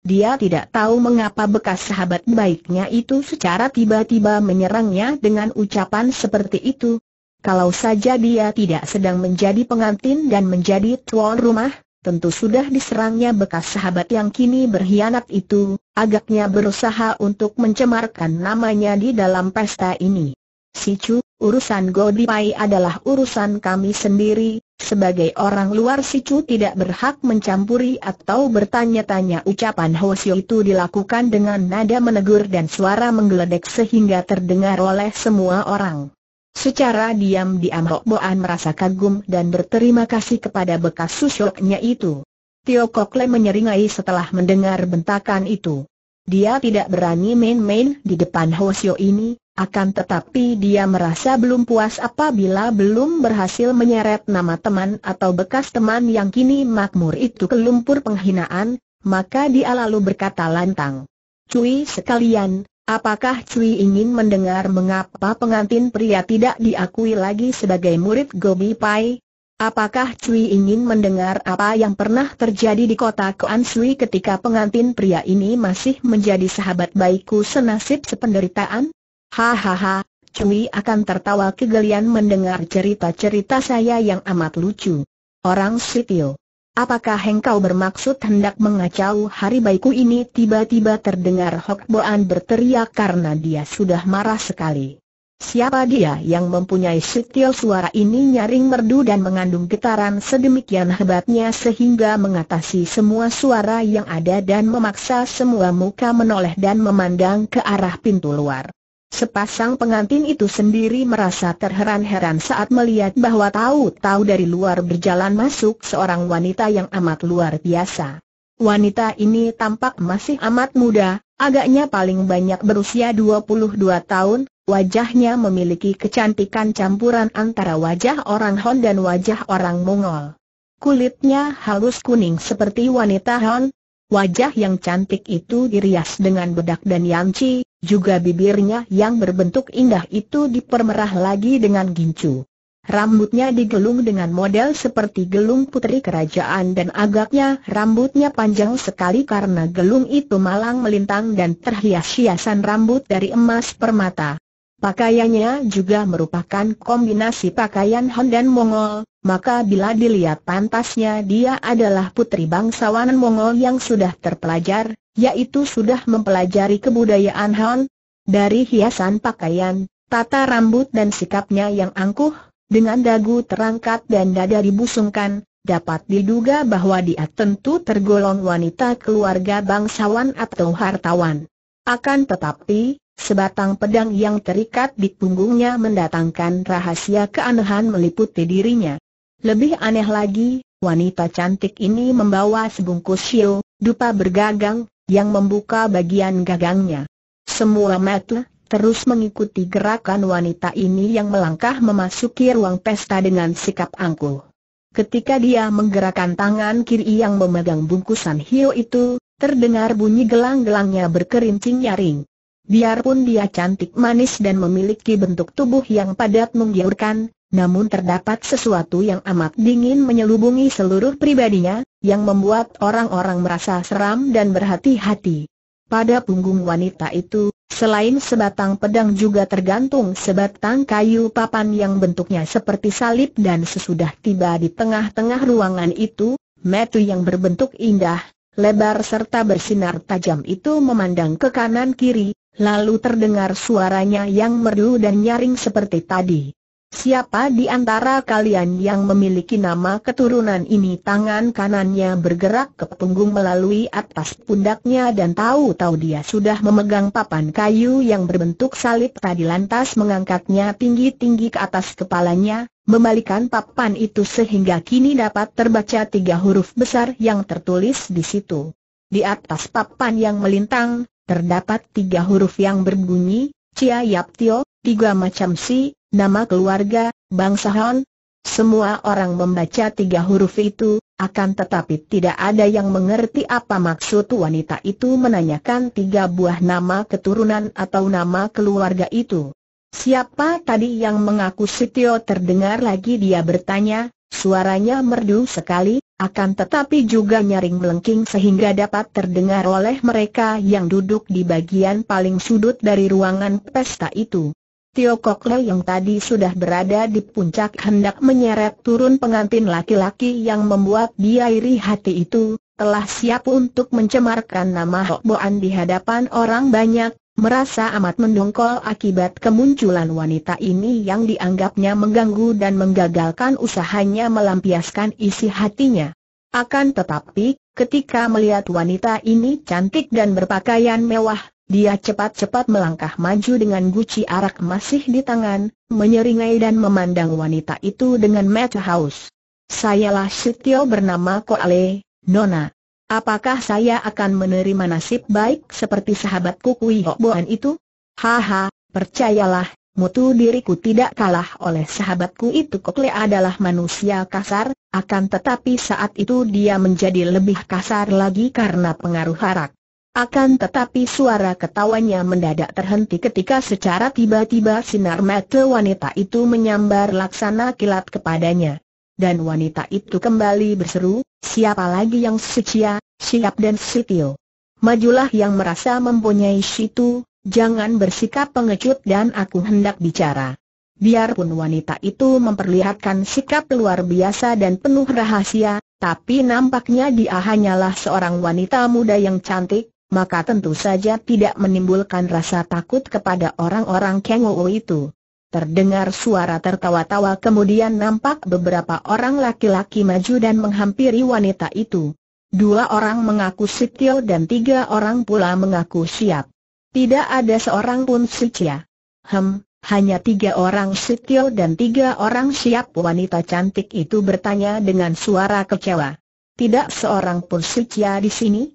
A: Dia tidak tahu mengapa bekas sahabat baiknya itu secara tiba-tiba menyerangnya dengan ucapan seperti itu, kalau saja dia tidak sedang menjadi pengantin dan menjadi tuan rumah, tentu sudah diserangnya bekas sahabat yang kini berkhianat itu, agaknya berusaha untuk mencemarkan namanya di dalam pesta ini. Si Chu, urusan Godipai adalah urusan kami sendiri, sebagai orang luar si Chu tidak berhak mencampuri atau bertanya-tanya ucapan Siu itu dilakukan dengan nada menegur dan suara menggeledek sehingga terdengar oleh semua orang. Secara diam-diam Hok Boan merasa kagum dan berterima kasih kepada bekas susuknya itu. Tio Le menyeringai setelah mendengar bentakan itu. Dia tidak berani main-main di depan Sio ini, akan tetapi dia merasa belum puas apabila belum berhasil menyeret nama teman atau bekas teman yang kini makmur itu ke lumpur penghinaan, maka dia lalu berkata lantang. Cui sekalian, Apakah Cui ingin mendengar mengapa pengantin pria tidak diakui lagi sebagai murid Gobi Pai? Apakah Cui ingin mendengar apa yang pernah terjadi di kota Kuan Sui ketika pengantin pria ini masih menjadi sahabat baikku senasib sependeritaan? Hahaha, Cui akan tertawa kegelian mendengar cerita-cerita saya yang amat lucu. Orang Sitio Apakah engkau bermaksud hendak mengacau hari baikku ini? Tiba-tiba terdengar Hok Boan berteriak karena dia sudah marah sekali. Siapa dia yang mempunyai setil suara ini nyaring merdu dan mengandung getaran sedemikian hebatnya sehingga mengatasi semua suara yang ada dan memaksa semua muka menoleh dan memandang ke arah pintu luar. Sepasang pengantin itu sendiri merasa terheran-heran saat melihat bahwa tahu-tahu dari luar berjalan masuk seorang wanita yang amat luar biasa. Wanita ini tampak masih amat muda, agaknya paling banyak berusia 22 tahun, wajahnya memiliki kecantikan campuran antara wajah orang Hon dan wajah orang Mongol. Kulitnya halus kuning seperti wanita Hon, Wajah yang cantik itu dirias dengan bedak dan yamci, juga bibirnya yang berbentuk indah itu dipermerah lagi dengan gincu. Rambutnya digelung dengan model seperti gelung putri kerajaan dan agaknya rambutnya panjang sekali karena gelung itu malang melintang dan terhias hiasan rambut dari emas permata. Pakaiannya juga merupakan kombinasi pakaian Han dan Mongol, maka bila dilihat pantasnya dia adalah putri bangsawan Mongol yang sudah terpelajar, yaitu sudah mempelajari kebudayaan Han, dari hiasan pakaian, tata rambut dan sikapnya yang angkuh, dengan dagu terangkat dan dada dibusungkan, dapat diduga bahwa dia tentu tergolong wanita keluarga bangsawan atau hartawan. Akan tetapi, Sebatang pedang yang terikat di punggungnya mendatangkan rahasia keanehan meliputi dirinya. Lebih aneh lagi, wanita cantik ini membawa sebungkus shio, dupa bergagang, yang membuka bagian gagangnya. Semua mata terus mengikuti gerakan wanita ini yang melangkah memasuki ruang pesta dengan sikap angkuh. Ketika dia menggerakkan tangan kiri yang memegang bungkusan hio itu, terdengar bunyi gelang-gelangnya berkerincing nyaring. Biarpun dia cantik manis dan memiliki bentuk tubuh yang padat menggiurkan, namun terdapat sesuatu yang amat dingin menyelubungi seluruh pribadinya, yang membuat orang-orang merasa seram dan berhati-hati. Pada punggung wanita itu, selain sebatang pedang juga tergantung sebatang kayu papan yang bentuknya seperti salib dan sesudah tiba di tengah-tengah ruangan itu, metu yang berbentuk indah, lebar serta bersinar tajam itu memandang ke kanan kiri, lalu terdengar suaranya yang merdu dan nyaring seperti tadi. Siapa di antara kalian yang memiliki nama keturunan ini? Tangan kanannya bergerak ke punggung melalui atas pundaknya dan tahu-tahu dia sudah memegang papan kayu yang berbentuk salib tadi lantas mengangkatnya tinggi-tinggi ke atas kepalanya, membalikan papan itu sehingga kini dapat terbaca tiga huruf besar yang tertulis di situ. Di atas papan yang melintang, terdapat tiga huruf yang berbunyi, Cia Yap Tio, tiga macam si, nama keluarga, bangsa Han, semua orang membaca tiga huruf itu, akan tetapi tidak ada yang mengerti apa maksud wanita itu menanyakan tiga buah nama keturunan atau nama keluarga itu. Siapa tadi yang mengaku Sitio terdengar lagi dia bertanya, suaranya merdu sekali, akan tetapi juga nyaring melengking sehingga dapat terdengar oleh mereka yang duduk di bagian paling sudut dari ruangan pesta itu. Tio Kok yang tadi sudah berada di puncak hendak menyeret turun pengantin laki-laki yang membuat dia iri hati itu, telah siap untuk mencemarkan nama Hok Boan di hadapan orang banyak, merasa amat mendongkol akibat kemunculan wanita ini yang dianggapnya mengganggu dan menggagalkan usahanya melampiaskan isi hatinya. Akan tetapi, ketika melihat wanita ini cantik dan berpakaian mewah, dia cepat-cepat melangkah maju dengan guci arak masih di tangan, menyeringai dan memandang wanita itu dengan mata haus. Sayalah Setio bernama Koale, Nona. Apakah saya akan menerima nasib baik seperti sahabatku Kui Hoboan itu? Haha, percayalah, mutu diriku tidak kalah oleh sahabatku itu Kokle adalah manusia kasar, akan tetapi saat itu dia menjadi lebih kasar lagi karena pengaruh harak. Akan tetapi suara ketawanya mendadak terhenti ketika secara tiba-tiba sinar mata wanita itu menyambar laksana kilat kepadanya. Dan wanita itu kembali berseru, siapa lagi yang secia, siap dan sitio. Majulah yang merasa mempunyai situ, jangan bersikap pengecut dan aku hendak bicara. Biarpun wanita itu memperlihatkan sikap luar biasa dan penuh rahasia, tapi nampaknya dia hanyalah seorang wanita muda yang cantik, maka tentu saja tidak menimbulkan rasa takut kepada orang-orang Kengou itu. Terdengar suara tertawa-tawa kemudian nampak beberapa orang laki-laki maju dan menghampiri wanita itu. Dua orang mengaku Sitil dan tiga orang pula mengaku Siap. Tidak ada seorang pun Sitia. Hem, hanya tiga orang Sitil dan tiga orang Siap wanita cantik itu bertanya dengan suara kecewa. Tidak seorang pun Sitia di sini?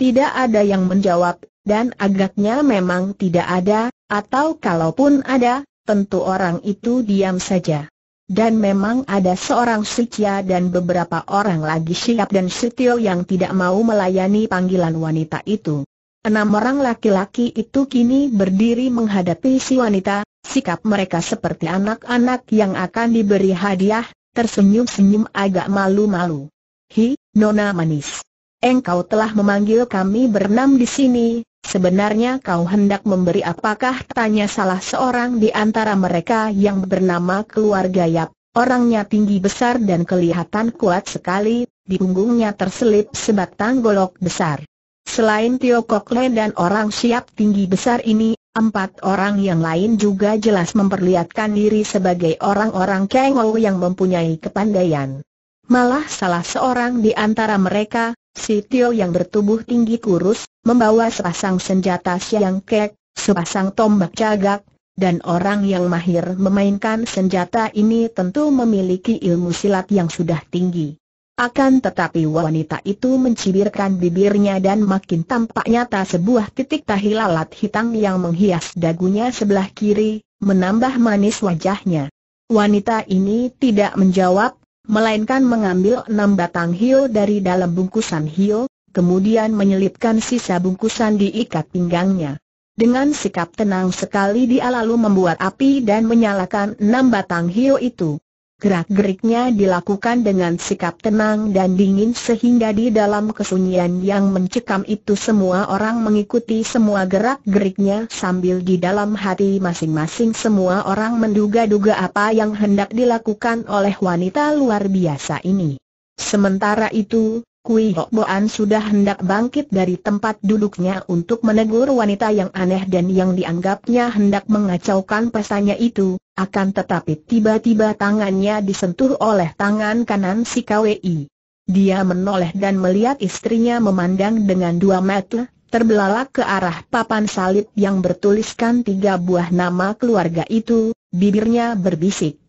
A: Tidak ada yang menjawab, dan agaknya memang tidak ada, atau kalaupun ada, tentu orang itu diam saja. Dan memang ada seorang Sikia dan beberapa orang lagi Siap dan setio yang tidak mau melayani panggilan wanita itu. Enam orang laki-laki itu kini berdiri menghadapi si wanita, sikap mereka seperti anak-anak yang akan diberi hadiah, tersenyum-senyum agak malu-malu. Hi, Nona Manis engkau telah memanggil kami bernam di sini, sebenarnya kau hendak memberi apakah tanya salah seorang di antara mereka yang bernama keluarga Yap. Orangnya tinggi besar dan kelihatan kuat sekali, di punggungnya terselip sebatang golok besar. Selain Tio Kok Le dan orang siap tinggi besar ini, empat orang yang lain juga jelas memperlihatkan diri sebagai orang-orang Kengou yang mempunyai kepandaian. Malah salah seorang di antara mereka, Si Tio yang bertubuh tinggi kurus, membawa sepasang senjata siang kek, sepasang tombak cagak, dan orang yang mahir memainkan senjata ini tentu memiliki ilmu silat yang sudah tinggi. Akan tetapi wanita itu mencibirkan bibirnya dan makin tampak nyata sebuah titik tahi lalat hitam yang menghias dagunya sebelah kiri, menambah manis wajahnya. Wanita ini tidak menjawab, melainkan mengambil enam batang hio dari dalam bungkusan hio, kemudian menyelipkan sisa bungkusan di ikat pinggangnya. Dengan sikap tenang sekali dia lalu membuat api dan menyalakan enam batang hio itu. Gerak-geriknya dilakukan dengan sikap tenang dan dingin sehingga di dalam kesunyian yang mencekam itu semua orang mengikuti semua gerak-geriknya sambil di dalam hati masing-masing semua orang menduga-duga apa yang hendak dilakukan oleh wanita luar biasa ini. Sementara itu, Kui Hok Boan sudah hendak bangkit dari tempat duduknya untuk menegur wanita yang aneh dan yang dianggapnya hendak mengacaukan pesannya itu, akan tetapi tiba-tiba tangannya disentuh oleh tangan kanan si KWI. Dia menoleh dan melihat istrinya memandang dengan dua mata, terbelalak ke arah papan salib yang bertuliskan tiga buah nama keluarga itu, bibirnya berbisik.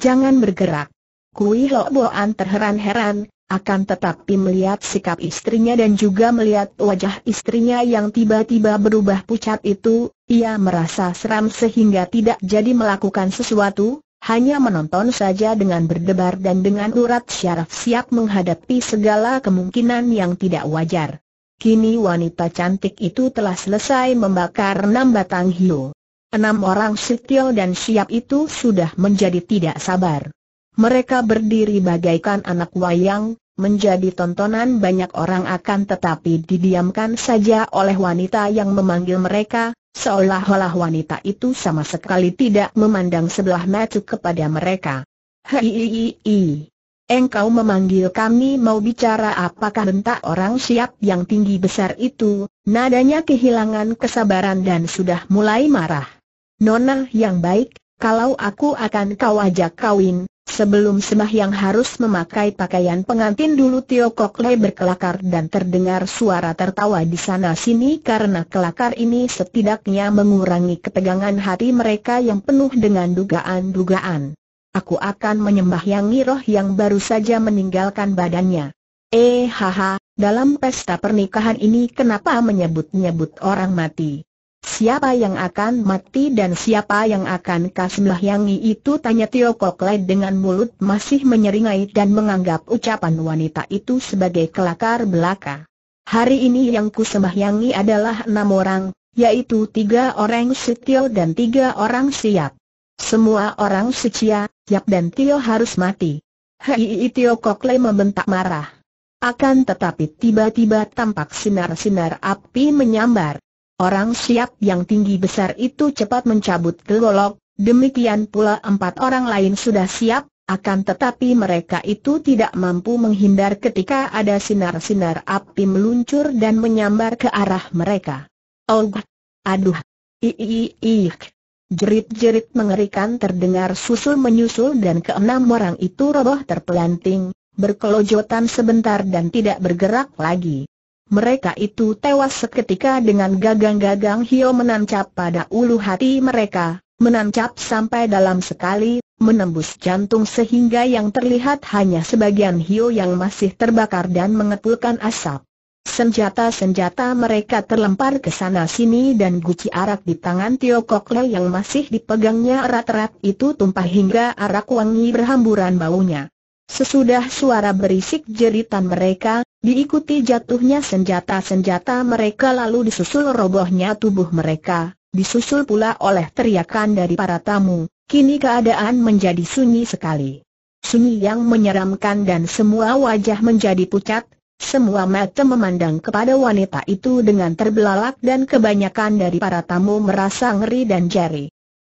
A: Jangan bergerak. Kui Hok Boan terheran-heran, akan tetapi melihat sikap istrinya dan juga melihat wajah istrinya yang tiba-tiba berubah pucat itu, ia merasa seram sehingga tidak jadi melakukan sesuatu, hanya menonton saja dengan berdebar dan dengan urat syaraf siap menghadapi segala kemungkinan yang tidak wajar. Kini wanita cantik itu telah selesai membakar enam batang hiu. Enam orang sitil dan siap itu sudah menjadi tidak sabar. Mereka berdiri bagaikan anak wayang, menjadi tontonan banyak orang akan tetapi didiamkan saja oleh wanita yang memanggil mereka, seolah-olah wanita itu sama sekali tidak memandang sebelah mata kepada mereka. Hihihihi. Engkau memanggil kami mau bicara apakah bentak orang siap yang tinggi besar itu, nadanya kehilangan kesabaran dan sudah mulai marah. Nona yang baik, kalau aku akan kau ajak kawin, sebelum sembahyang harus memakai pakaian pengantin dulu Tio Kok Lei berkelakar dan terdengar suara tertawa di sana-sini karena kelakar ini setidaknya mengurangi ketegangan hati mereka yang penuh dengan dugaan-dugaan. Aku akan menyembahyangi roh yang baru saja meninggalkan badannya. Eh haha, dalam pesta pernikahan ini kenapa menyebut-nyebut orang mati? Siapa yang akan mati dan siapa yang akan kasmlahyangi itu tanya Tio Kok dengan mulut masih menyeringai dan menganggap ucapan wanita itu sebagai kelakar belaka. Hari ini yang kusembahyang'i adalah enam orang, yaitu tiga orang Setio dan tiga orang siap. Semua orang secia, Yap dan Tio harus mati. Hei Tio Kok membentak marah. Akan tetapi tiba-tiba tampak sinar-sinar api menyambar orang siap yang tinggi besar itu cepat mencabut golok, demikian pula empat orang lain sudah siap, akan tetapi mereka itu tidak mampu menghindar ketika ada sinar-sinar api meluncur dan menyambar ke arah mereka. Oh, aduh, iiiik. Jerit-jerit mengerikan terdengar susul-menyusul dan keenam orang itu roboh terpelanting, berkelojotan sebentar dan tidak bergerak lagi mereka itu tewas seketika dengan gagang-gagang Hio menancap pada ulu hati mereka, menancap sampai dalam sekali, menembus jantung sehingga yang terlihat hanya sebagian Hio yang masih terbakar dan mengepulkan asap. Senjata-senjata mereka terlempar ke sana-sini dan guci arak di tangan Tio Kok yang masih dipegangnya erat-erat itu tumpah hingga arak wangi berhamburan baunya. Sesudah suara berisik jeritan mereka, Diikuti jatuhnya senjata-senjata mereka lalu disusul robohnya tubuh mereka, disusul pula oleh teriakan dari para tamu, kini keadaan menjadi sunyi sekali. Sunyi yang menyeramkan dan semua wajah menjadi pucat, semua mata memandang kepada wanita itu dengan terbelalak dan kebanyakan dari para tamu merasa ngeri dan jari.